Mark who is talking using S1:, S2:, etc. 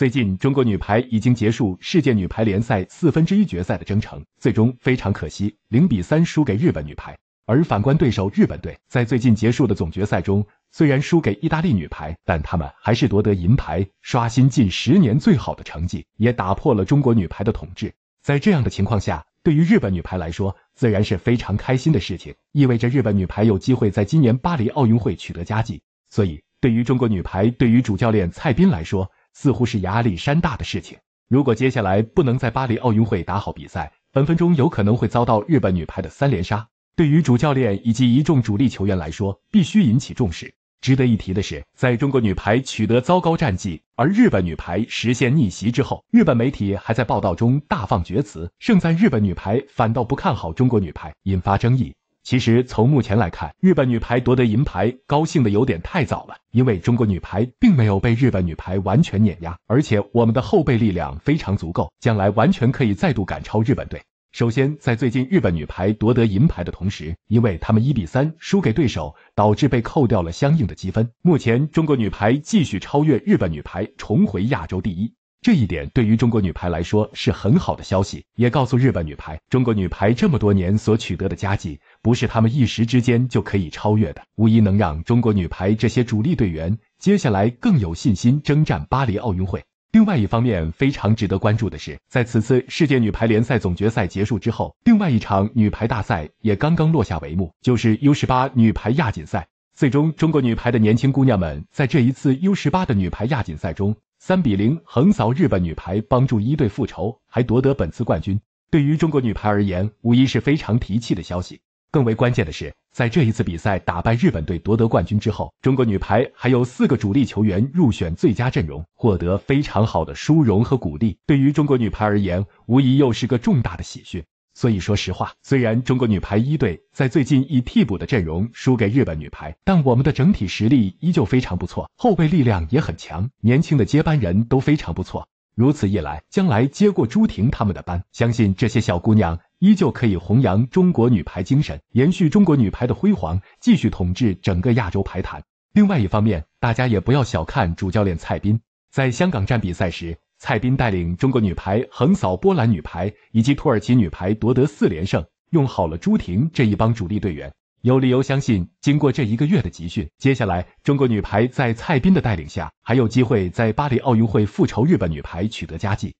S1: 最近，中国女排已经结束世界女排联赛四分之一决赛的征程，最终非常可惜，零比三输给日本女排。而反观对手日本队，在最近结束的总决赛中，虽然输给意大利女排，但他们还是夺得银牌，刷新近十年最好的成绩，也打破了中国女排的统治。在这样的情况下，对于日本女排来说，自然是非常开心的事情，意味着日本女排有机会在今年巴黎奥运会取得佳绩。所以，对于中国女排，对于主教练蔡斌来说，似乎是压力山大的事情。如果接下来不能在巴黎奥运会打好比赛，分分钟有可能会遭到日本女排的三连杀。对于主教练以及一众主力球员来说，必须引起重视。值得一提的是，在中国女排取得糟糕战绩，而日本女排实现逆袭之后，日本媒体还在报道中大放厥词，盛赞日本女排，反倒不看好中国女排，引发争议。其实从目前来看，日本女排夺得银牌，高兴的有点太早了，因为中国女排并没有被日本女排完全碾压，而且我们的后备力量非常足够，将来完全可以再度赶超日本队。首先，在最近日本女排夺得银牌的同时，因为他们一比三输给对手，导致被扣掉了相应的积分。目前中国女排继续超越日本女排，重回亚洲第一。这一点对于中国女排来说是很好的消息，也告诉日本女排，中国女排这么多年所取得的佳绩，不是他们一时之间就可以超越的，无疑能让中国女排这些主力队员接下来更有信心征战巴黎奥运会。另外一方面，非常值得关注的是，在此次世界女排联赛总决赛结束之后，另外一场女排大赛也刚刚落下帷幕，就是 U 十八女排亚锦赛。最终，中国女排的年轻姑娘们在这一次 U 十八的女排亚锦赛中。三比零横扫日本女排，帮助一队复仇，还夺得本次冠军。对于中国女排而言，无疑是非常提气的消息。更为关键的是，在这一次比赛打败日本队夺得冠军之后，中国女排还有四个主力球员入选最佳阵容，获得非常好的殊荣和鼓励。对于中国女排而言，无疑又是个重大的喜讯。所以说实话，虽然中国女排一队在最近以替补的阵容输给日本女排，但我们的整体实力依旧非常不错，后备力量也很强，年轻的接班人都非常不错。如此一来，将来接过朱婷他们的班，相信这些小姑娘依旧可以弘扬中国女排精神，延续中国女排的辉煌，继续统治整个亚洲排坛。另外一方面，大家也不要小看主教练蔡斌，在香港站比赛时。蔡斌带领中国女排横扫波兰女排以及土耳其女排，夺得四连胜，用好了朱婷这一帮主力队员，有理由相信，经过这一个月的集训，接下来中国女排在蔡斌的带领下，还有机会在巴黎奥运会复仇日本女排，取得佳绩。